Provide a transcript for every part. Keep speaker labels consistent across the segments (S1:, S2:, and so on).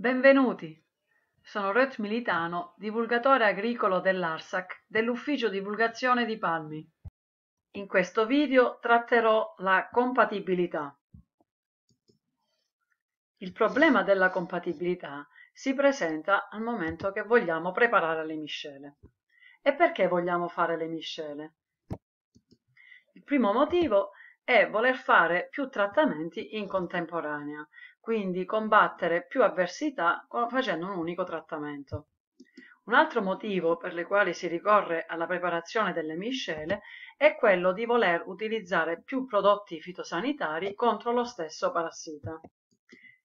S1: Benvenuti! Sono Ruth Militano, divulgatore agricolo dell'ARSAC dell'Ufficio Divulgazione di Palmi. In questo video tratterò la compatibilità. Il problema della compatibilità si presenta al momento che vogliamo preparare le miscele. E perché vogliamo fare le miscele? Il primo motivo è è voler fare più trattamenti in contemporanea, quindi combattere più avversità facendo un unico trattamento. Un altro motivo per il quale si ricorre alla preparazione delle miscele è quello di voler utilizzare più prodotti fitosanitari contro lo stesso parassita.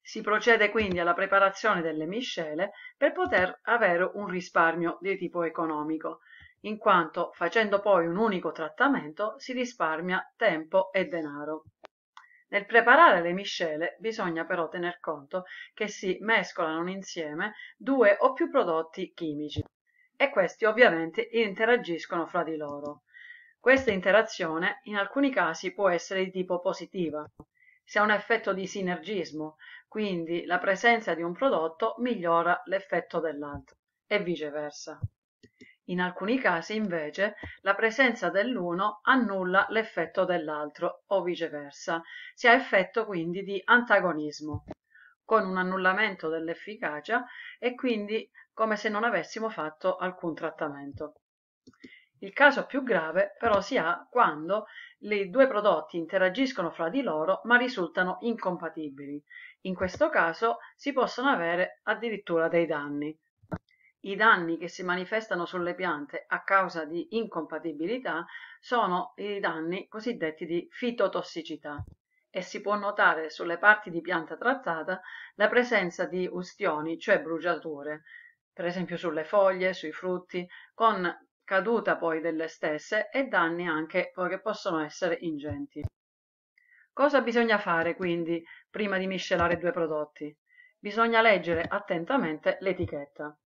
S1: Si procede quindi alla preparazione delle miscele per poter avere un risparmio di tipo economico, in quanto facendo poi un unico trattamento si risparmia tempo e denaro. Nel preparare le miscele bisogna però tener conto che si mescolano insieme due o più prodotti chimici e questi ovviamente interagiscono fra di loro. Questa interazione in alcuni casi può essere di tipo positiva, si ha un effetto di sinergismo, quindi la presenza di un prodotto migliora l'effetto dell'altro e viceversa. In alcuni casi, invece, la presenza dell'uno annulla l'effetto dell'altro o viceversa. Si ha effetto quindi di antagonismo, con un annullamento dell'efficacia e quindi come se non avessimo fatto alcun trattamento. Il caso più grave però si ha quando i due prodotti interagiscono fra di loro ma risultano incompatibili. In questo caso si possono avere addirittura dei danni i danni che si manifestano sulle piante a causa di incompatibilità sono i danni cosiddetti di fitotossicità e si può notare sulle parti di pianta trattata la presenza di ustioni, cioè bruciature, per esempio sulle foglie, sui frutti, con caduta poi delle stesse e danni anche che possono essere ingenti. Cosa bisogna fare quindi prima di miscelare due prodotti? Bisogna leggere attentamente l'etichetta.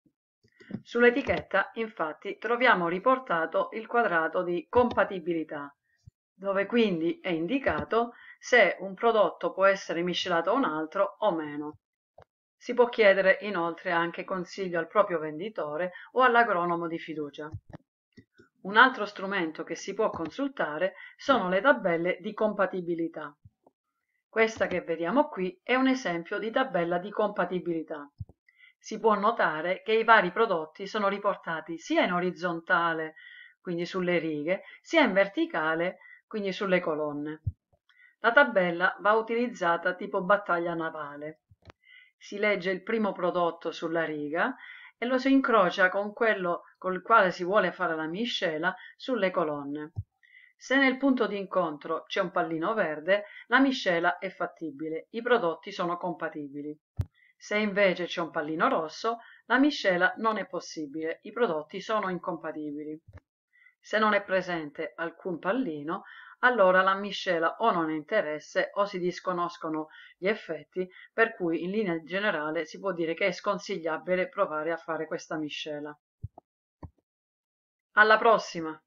S1: Sull'etichetta infatti troviamo riportato il quadrato di compatibilità, dove quindi è indicato se un prodotto può essere miscelato a un altro o meno. Si può chiedere inoltre anche consiglio al proprio venditore o all'agronomo di fiducia. Un altro strumento che si può consultare sono le tabelle di compatibilità. Questa che vediamo qui è un esempio di tabella di compatibilità si può notare che i vari prodotti sono riportati sia in orizzontale, quindi sulle righe, sia in verticale, quindi sulle colonne. La tabella va utilizzata tipo battaglia navale. Si legge il primo prodotto sulla riga e lo si incrocia con quello col quale si vuole fare la miscela sulle colonne. Se nel punto di incontro c'è un pallino verde, la miscela è fattibile, i prodotti sono compatibili se invece c'è un pallino rosso la miscela non è possibile i prodotti sono incompatibili se non è presente alcun pallino allora la miscela o non ha interesse o si disconoscono gli effetti per cui in linea generale si può dire che è sconsigliabile provare a fare questa miscela alla prossima